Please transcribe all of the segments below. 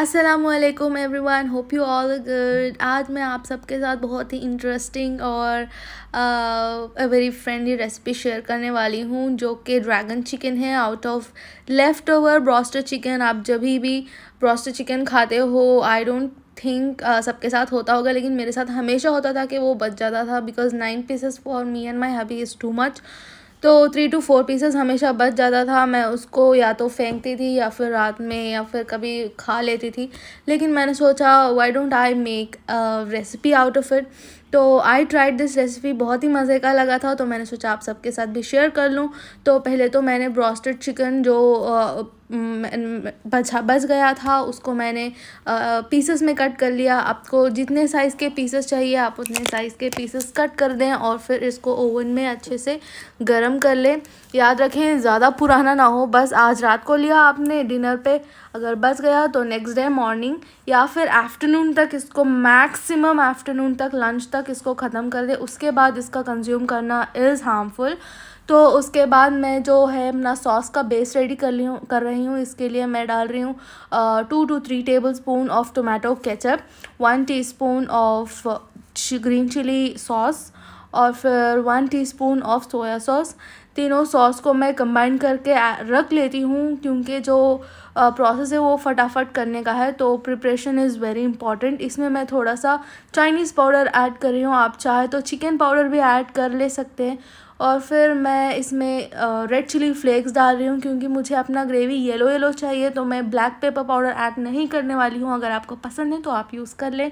Aslam everyone hope you all good आज मैं आप सबके साथ बहुत ही इंटरेस्टिंग और वेरी फ्रेंडली रेसिपी शेयर करने वाली हूँ जो कि ड्रैगन चिकन है out of left leftover broaster chicken आप जब भी ब्रॉस्टर चिकन खाते हो आई डोंट थिंक uh, सबके साथ होता होगा लेकिन मेरे साथ हमेशा होता था कि वो बच जाता था because nine pieces for me and my hubby is too much तो थ्री टू फोर पीसेस हमेशा बच जाता था मैं उसको या तो फेंकती थी या फिर रात में या फिर कभी खा लेती थी लेकिन मैंने सोचा why don't I make recipe out of it तो आई ट्राइड दिस रेसिपी बहुत ही मज़े का लगा था तो मैंने सोचा आप सबके साथ भी शेयर कर लूँ तो पहले तो मैंने ब्रॉस्टेड चिकन जो बचा बच गया था उसको मैंने पीसेस में कट कर लिया आपको जितने साइज़ के पीसेस चाहिए आप उतने साइज़ के पीसेस कट कर दें और फिर इसको ओवन में अच्छे से गर्म कर लें याद रखें ज़्यादा पुराना ना हो बस आज रात को लिया आपने डिनर पे अगर बच गया तो नेक्स्ट डे मॉर्निंग या फिर आफ्टरनून तक इसको मैक्सिमम आफ्टरनून तक लंच तक इसको ख़त्म कर दे उसके बाद इसका कंज्यूम करना इज़ हार्मफुल तो उसके बाद मैं जो है अपना सॉस का बेस रेडी कर ली हूँ कर रही हूँ इसके लिए मैं डाल रही हूँ two to three tablespoon of tomato ketchup one teaspoon of green chilli sauce और फिर one teaspoon of soya sauce तीनों सॉस को मैं कंबाइन करके रख लेती हूँ क्योंकि जो प्रोसेस है वो फटाफट करने का है तो प्रिपरेशन इज़ वेरी इंपॉर्टेंट इसमें मैं थोड़ा सा चाइनीज़ पाउडर ऐड कर रही हूँ आप चाहे तो चिकन पाउडर भी ऐड कर ले सकते हैं और फिर मैं इसमें रेड चिली फ्लेक्स डाल रही हूँ क्योंकि मुझे अपना ग्रेवी येलो येलो चाहिए तो मैं ब्लैक पेपर पाउडर ऐड नहीं करने वाली हूँ अगर आपको पसंद है तो आप यूज़ कर लें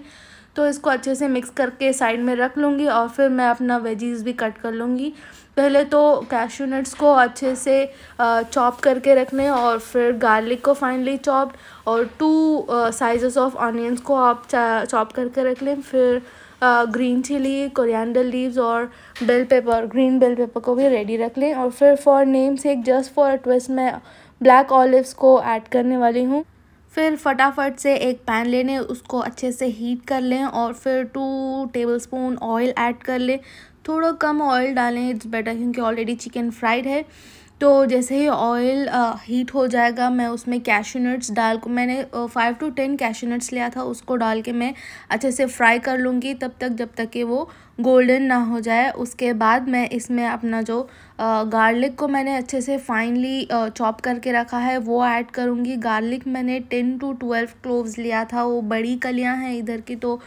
तो इसको अच्छे से मिक्स करके साइड में रख लूँगी और फिर मैं अपना वेजीज़ भी कट कर लूँगी पहले तो कैशू नट्स को अच्छे से चॉप करके रखने और फिर गार्लिक को फाइनली चॉप्ड और टू साइज़ ऑफ ऑनियंस को आप चॉप करके रख लें फिर ग्रीन चिली कोरिएंडर लीव्स और bell pepper green bell pepper को भी रेडी रख लें और फिर फॉर नेम से एक जस्ट फॉर ट्विस्ट मैं ब्लैक ऑलिव्स को ऐड करने वाली हूँ फिर फटाफट से एक पैन ले लें उसको अच्छे से हीट कर लें और फिर टू स्पून ऑयल ऐड कर लें थोड़ा कम ऑयल डालें इट्स बेटर क्योंकि ऑलरेडी चिकन फ्राइड है तो जैसे ही ऑयल हीट हो जाएगा मैं उसमें कैशू डाल को मैंने फ़ाइव टू टेन कैशू लिया था उसको डाल के मैं अच्छे से फ्राई कर लूँगी तब तक जब तक कि वो गोल्डन ना हो जाए उसके बाद मैं इसमें अपना जो गार्लिक को मैंने अच्छे से फाइनली चॉप करके रखा है वो ऐड करूँगी गार्लिक मैंने टेन टू ट्वेल्व क्लोव्स लिया था वो बड़ी कलियाँ हैं इधर की तो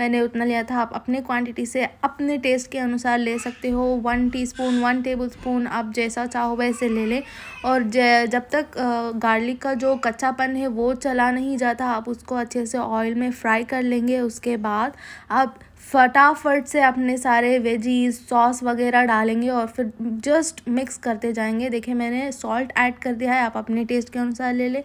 मैंने उतना लिया था आप अपने क्वांटिटी से अपने टेस्ट के अनुसार ले सकते हो one teaspoon one tablespoon आप जैसा चाहो वैसे ले लें और जब तक गार्लिक का जो कच्चापन है वो चला नहीं जाता आप उसको अच्छे से ऑयल में फ्राई कर लेंगे उसके बाद आप फटाफट से अपने सारे वेजीज सॉस वगैरह डालेंगे और फिर जस्ट मिक्स करते जाएंगे देखिए मैंने सॉल्ट ऐड कर दिया है आप अपने टेस्ट के अनुसार ले लें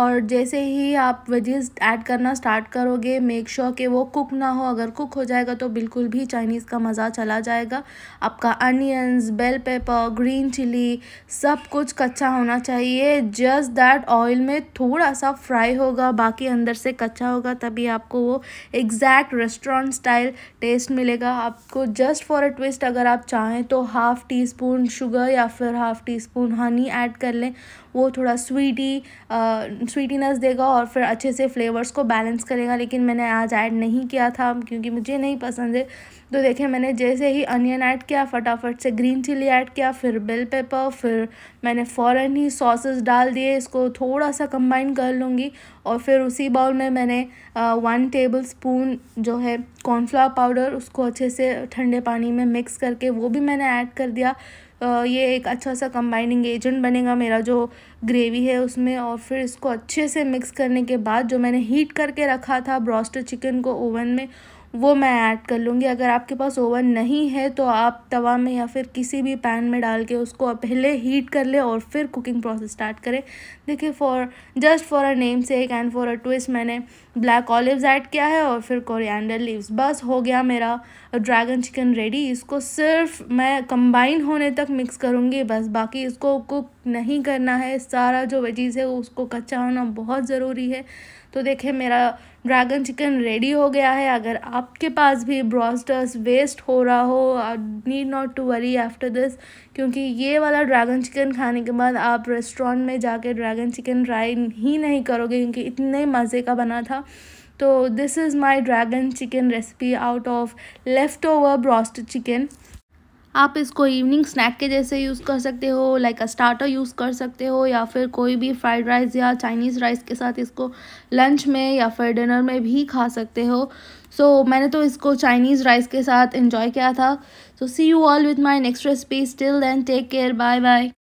और जैसे ही आप वेजीज ऐड करना स्टार्ट करोगे मेक श्योर sure कि वो कुक ना हो अगर कुक हो जाएगा तो बिल्कुल भी चाइनीज़ का मज़ा चला जाएगा आपका onions bell pepper green chilli सब कुछ कच्चा होना चाहिए जस्ट दैट ऑयल में थोड़ा सा फ्राई होगा बाकी अंदर से कच्चा होगा तभी आपको वो exact restaurant style style taste मिलेगा आपको जस्ट फॉर अ ट्विस्ट अगर आप चाहें तो हाफ़ टी स्पून शुगर या फिर half tea spoon honey add कर लें वो थोड़ा स्वीटी स्वीटीनेस देगा और फिर अच्छे से फ्लेवर्स को बैलेंस करेगा लेकिन मैंने आज ऐड नहीं किया था क्योंकि मुझे नहीं पसंद है तो देखिए मैंने जैसे ही अनियन ऐड किया फटाफट से ग्रीन चिली ऐड किया फिर बेल पेपर फिर मैंने फ़ौर ही सॉसेस डाल दिए इसको थोड़ा सा कंबाइन कर लूँगी और फिर उसी बाउल में मैंने वन टेबल स्पून जो है कॉर्नफ्लावर पाउडर उसको अच्छे से ठंडे पानी में मिक्स करके वो भी मैंने ऐड कर दिया ये एक अच्छा सा कंबाइनिंग एजेंट बनेगा मेरा जो ग्रेवी है उसमें और फिर इसको अच्छे से मिक्स करने के बाद जो मैंने हीट करके रखा था ब्रॉस्टर चिकन को ओवन में वो मैं ऐड कर लूँगी अगर आपके पास ओवन नहीं है तो आप तवा में या फिर किसी भी पैन में डाल के उसको पहले हीट कर ले और फिर कुकिंग प्रोसेस स्टार्ट करें देखिए for just for a name sake and for a twist मैंने ब्लैक ऑलिव्स ऐड किया है और फिर कोरिएंडर लीव्स बस हो गया मेरा ड्रैगन चिकन रेडी इसको सिर्फ मैं कंबाइन होने तक मिक्स करूँगी बस बाकी इसको कुक नहीं करना है सारा जो वेजीज़ है उसको कच्चा होना बहुत ज़रूरी है तो देखें मेरा ड्रैगन चिकन रेडी हो गया है अगर आपके पास भी ब्रॉस्टर्स वेस्ट हो रहा हो need not to worry after this क्योंकि ये वाला ड्रैगन चिकन खाने के बाद आप रेस्टोरेंट में जाके ड्रैगन चिकन ट्राई ही नहीं करोगे क्योंकि इतने मज़े का बना था तो this is my dragon chicken recipe out of left over broast chicken आप इसको इवनिंग स्नैक के जैसे यूज़ कर सकते हो लाइक अ स्टार्टर यूज़ कर सकते हो या फिर कोई भी फ्राइड राइस या चाइनीज़ राइस के साथ इसको लंच में या फिर डिनर में भी खा सकते हो सो so, मैंने तो इसको चाइनीज़ राइस के साथ इंजॉय किया था so see you all with my next recipe still then take care bye bye